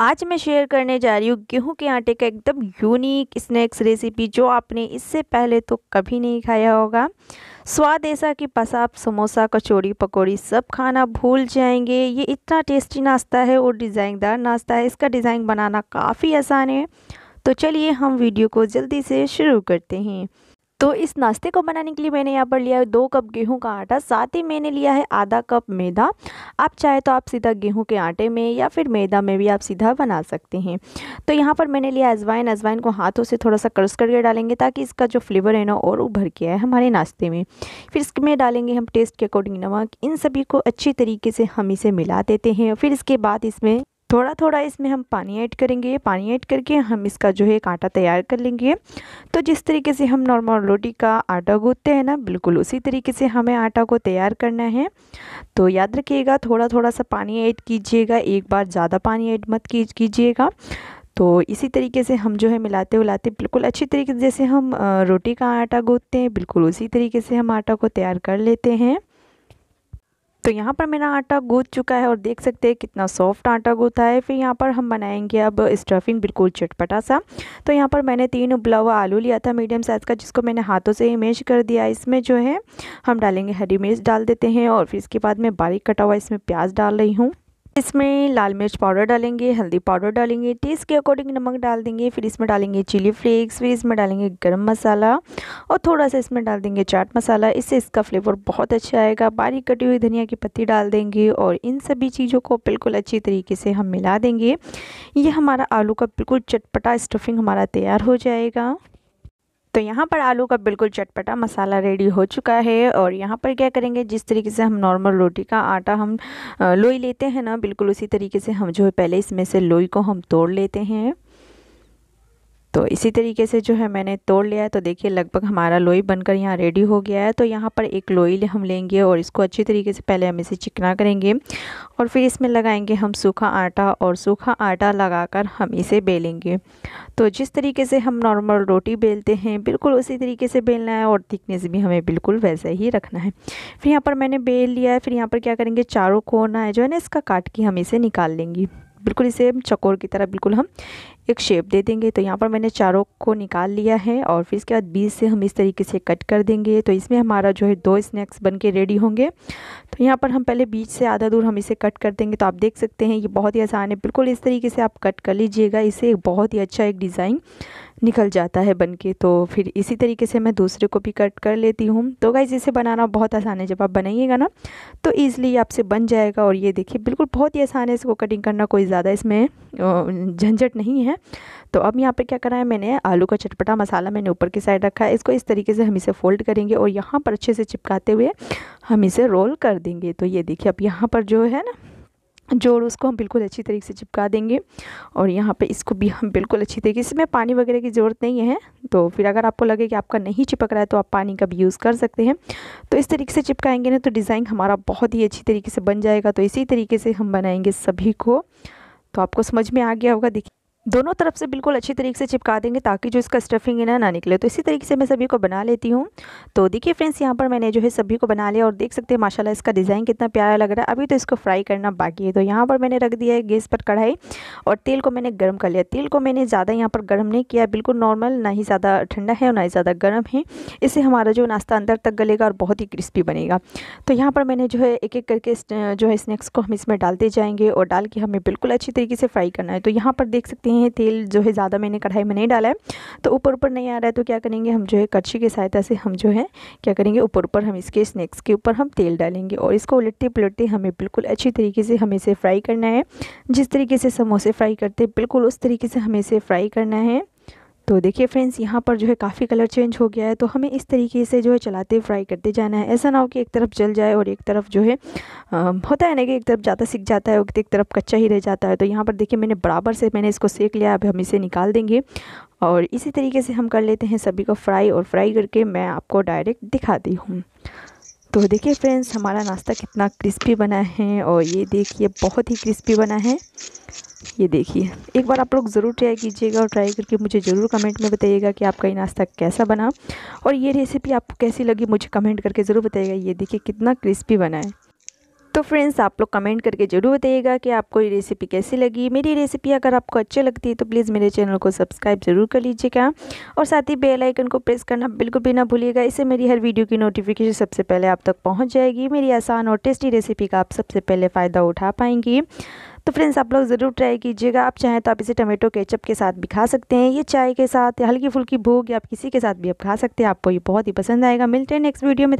आज मैं शेयर करने जा रही हूँ गेहूँ के आटे का एकदम यूनिक स्नैक्स रेसिपी जो आपने इससे पहले तो कभी नहीं खाया होगा स्वाद ऐसा कि बस आप समोसा कचौड़ी पकौड़ी सब खाना भूल जाएंगे ये इतना टेस्टी नाश्ता है और डिज़ाइनदार नाश्ता है इसका डिज़ाइन बनाना काफ़ी आसान है तो चलिए हम वीडियो को जल्दी से शुरू करते हैं तो इस नाश्ते को बनाने के लिए मैंने यहाँ पर लिया है दो कप गेहूं का आटा साथ ही मैंने लिया है आधा कप मैदा आप चाहे तो आप सीधा गेहूं के आटे में या फिर मैदा में भी आप सीधा बना सकते हैं तो यहाँ पर मैंने लिया अजवाइन अजवाइन को हाथों से थोड़ा सा क्रश करके डालेंगे ताकि इसका जो फ्लेवर है ना और उभर के आए हमारे नाश्ते में फिर इसमें डालेंगे हम टेस्ट के अकॉर्डिंग नमक इन सभी को अच्छी तरीके से हम इसे मिला देते हैं फिर इसके बाद इसमें थोड़ा थोड़ा इसमें हम पानी ऐड करेंगे पानी ऐड करके हम इसका जो है एक आटा तैयार कर लेंगे तो जिस तरीके से हम नॉर्मल रोटी का आटा गूँधते हैं ना बिल्कुल उसी तरीके से हमें आटा को तैयार करना है तो याद रखिएगा थोड़ा थोड़ा सा पानी ऐड कीजिएगा एक बार ज़्यादा पानी ऐड मत कीजिएगा तो इसी तरीके से हम जो है मिलाते उलाते बिल्कुल अच्छी तरीके से जैसे हम रोटी का आटा गूँधते हैं बिल्कुल उसी तरीके से हम आटा को तैयार कर लेते हैं तो यहाँ पर मेरा आटा गूँथ चुका है और देख सकते हैं कितना सॉफ्ट आटा गूँथा है फिर यहाँ पर हम बनाएंगे अब स्टफिंग बिल्कुल चटपटा सा तो यहाँ पर मैंने तीन उबला हुआ आलू लिया था मीडियम साइज़ का जिसको मैंने हाथों से ही कर दिया इसमें जो है हम डालेंगे हरी मिर्च डाल देते हैं और फिर इसके बाद में बारीक कटा हुआ इसमें प्याज डाल रही हूँ इसमें लाल मिर्च पाउडर डालेंगे हल्दी पाउडर डालेंगे टेस्ट के अकॉर्डिंग नमक डाल देंगे फिर इसमें डालेंगे चिली फ्लेक्स फिर इसमें डालेंगे गरम मसाला और थोड़ा सा इसमें डाल देंगे चाट मसाला इससे इसका फ्लेवर बहुत अच्छा आएगा बारीक कटी हुई धनिया की पत्ती डाल देंगे और इन सभी चीज़ों को बिल्कुल अच्छी तरीके से हम मिला देंगे ये हमारा आलू का बिल्कुल चटपटा स्टफिंग हमारा तैयार हो जाएगा तो यहाँ पर आलू का बिल्कुल चटपटा मसाला रेडी हो चुका है और यहाँ पर क्या करेंगे जिस तरीके से हम नॉर्मल रोटी का आटा हम लोई लेते हैं ना बिल्कुल उसी तरीके से हम जो है पहले इसमें से लोई को हम तोड़ लेते हैं तो इसी तरीके से जो है मैंने तोड़ लिया है तो देखिए लगभग हमारा लोई बनकर यहाँ रेडी हो गया है तो यहाँ पर एक लोई हम लेंगे और इसको अच्छी तरीके से पहले हम इसे चिकना करेंगे और फिर इसमें लगाएंगे हम सूखा आटा और सूखा आटा लगाकर हम इसे बेलेंगे तो जिस तरीके से हम नॉर्मल रोटी बेलते हैं बिल्कुल उसी तरीके से बेलना है और थिकनेस भी हमें बिल्कुल वैसे ही रखना है फिर यहाँ पर मैंने बेल लिया है फिर यहाँ पर क्या करेंगे चारों कोना है जो है ना इसका काट के हम इसे निकाल लेंगे बिल्कुल इसे चकोर की तरह बिल्कुल हम एक शेप दे देंगे तो यहाँ पर मैंने चारों को निकाल लिया है और फिर इसके बाद बीज से हम इस तरीके से कट कर देंगे तो इसमें हमारा जो है दो स्नैक्स बन के रेडी होंगे तो यहाँ पर हम पहले बीच से आधा दूर हम इसे कट कर देंगे तो आप देख सकते हैं ये बहुत ही आसान है बिल्कुल इस तरीके से आप कट कर लीजिएगा इसे एक बहुत ही अच्छा एक डिज़ाइन निकल जाता है बन के तो फिर इसी तरीके से मैं दूसरे को भी कट कर लेती हूँ तो गाइज़ इसे बनाना बहुत आसान है जब आप बनाइएगा ना तो ईज़िली आपसे बन जाएगा और ये देखिए बिल्कुल बहुत ही आसान है इसको कटिंग करना कोई ज़्यादा इसमें झंझट नहीं है तो अब यहाँ पर क्या करा है मैंने आलू का चटपटा मसाला मैंने ऊपर की साइड रखा है इसको इस तरीके से हम इसे फ़ोल्ड करेंगे और यहाँ पर अच्छे से चिपकाते हुए हम इसे रोल कर देंगे तो ये देखिए अब यहाँ पर जो है ना जोड़ उसको हम बिल्कुल अच्छी तरीके से चिपका देंगे और यहाँ पे इसको भी हम बिल्कुल अच्छी तरीके से इसमें पानी वगैरह की ज़रूरत नहीं है तो फिर अगर आपको लगे कि आपका नहीं चिपक रहा है तो आप पानी का भी यूज़ कर सकते हैं तो इस तरीके से चिपकाएंगे ना तो डिज़ाइन हमारा बहुत ही अच्छी तरीके से बन जाएगा तो इसी तरीके से हम बनाएंगे सभी को तो आपको समझ में आ गया होगा देखिए दोनों तरफ से बिल्कुल अच्छी तरीके से चिपका देंगे ताकि जो इसका स्टफिंग है ना ना निकले तो इसी तरीके से मैं सभी को बना लेती हूँ तो देखिए फ्रेंड्स यहाँ पर मैंने जो है सभी को बना लिया और देख सकते हैं माशाल्लाह इसका डिज़ाइन कितना प्यारा लग रहा है अभी तो इसको फ्राई करना बाकी है तो यहाँ पर मैंने रख दिया है गैस पर कढ़ाई और तेल को मैंने गर्म कर लिया तेल को मैंने ज़्यादा यहाँ पर गर्म नहीं किया बिल्कुल नॉर्मल ना ही ज़्यादा ठंडा है और ना ही ज़्यादा गर्म है इससे हमारा जो नाश्ता अंदर तक गलेगा और बहुत ही क्रिस्पी बनेगा तो यहाँ पर मैंने जो है एक एक करके जो है स्नैक्स को हम इसमें डालते जाएंगे और डाल के हमें बिल्कुल अच्छी तरीके से फ्राई करना है तो यहाँ पर देख सकते हैं नहीं है तेल जो है ज़्यादा मैंने कढ़ाई में नहीं डाला है तो ऊपर ऊपर नहीं आ रहा है तो क्या करेंगे हम जो है कच्छी की सहायता से हम जो है क्या करेंगे ऊपर ऊपर हम इसके स्नैक्स के ऊपर हम तेल डालेंगे और इसको उलटते पुलटते हमें बिल्कुल अच्छी तरीके से हमें इसे फ्राई करना है जिस तरीके से समोसे फ्राई करते बिल्कुल उस तरीके से हमें इसे फ्राई करना है तो देखिए फ्रेंड्स यहाँ पर जो है काफ़ी कलर चेंज हो गया है तो हमें इस तरीके से जो है चलाते फ्राई करते जाना है ऐसा ना हो कि एक तरफ जल जाए और एक तरफ जो है आ, होता है ना कि एक तरफ ज़्यादा सीख जाता है और एक तरफ कच्चा ही रह जाता है तो यहाँ पर देखिए मैंने बराबर से मैंने इसको सेक लिया अब हम इसे निकाल देंगे और इसी तरीके से हम कर लेते हैं सभी को फ्राई और फ्राई करके मैं आपको डायरेक्ट दिखाती हूँ तो देखिए फ्रेंड्स हमारा नाश्ता कितना क्रिस्पी बना है और ये देखिए बहुत ही क्रिस्पी बना है ये देखिए एक बार आप लोग ज़रूर ट्राई कीजिएगा और ट्राई करके मुझे ज़रूर कमेंट में बताइएगा कि आपका ये नाश्ता कैसा बना और ये रेसिपी आपको कैसी लगी मुझे कमेंट करके ज़रूर बताइएगा ये देखिए कितना क्रिस्पी बना है तो फ्रेंड्स आप लोग कमेंट करके ज़रूर बताइएगा कि आपको ये रेसिपी कैसी लगी मेरी रेसिपी अगर आपको अच्छी लगती है तो प्लीज़ मेरे चैनल को सब्सक्राइब ज़रूर कर लीजिएगा और साथ ही बेल आइकन को प्रेस करना बिल्कुल भी ना भूलिएगा इससे मेरी हर वीडियो की नोटिफिकेशन सबसे पहले आप तक पहुँच जाएगी मेरी आसान और टेस्टी रेसिपी का आप सबसे पहले फ़ायदा उठा पाएंगी तो फ्रेंड्स आप लोग ज़रूर ट्राई कीजिएगा आप चाहें तो आप इसे टमाटो केचप के साथ भी खा सकते हैं ये चाय के साथ हल्की फुल्की भूख या आप किसी के साथ भी आप खा सकते हैं आपको ये बहुत ही पसंद आएगा मिलते हैं नेक्स्ट वीडियो में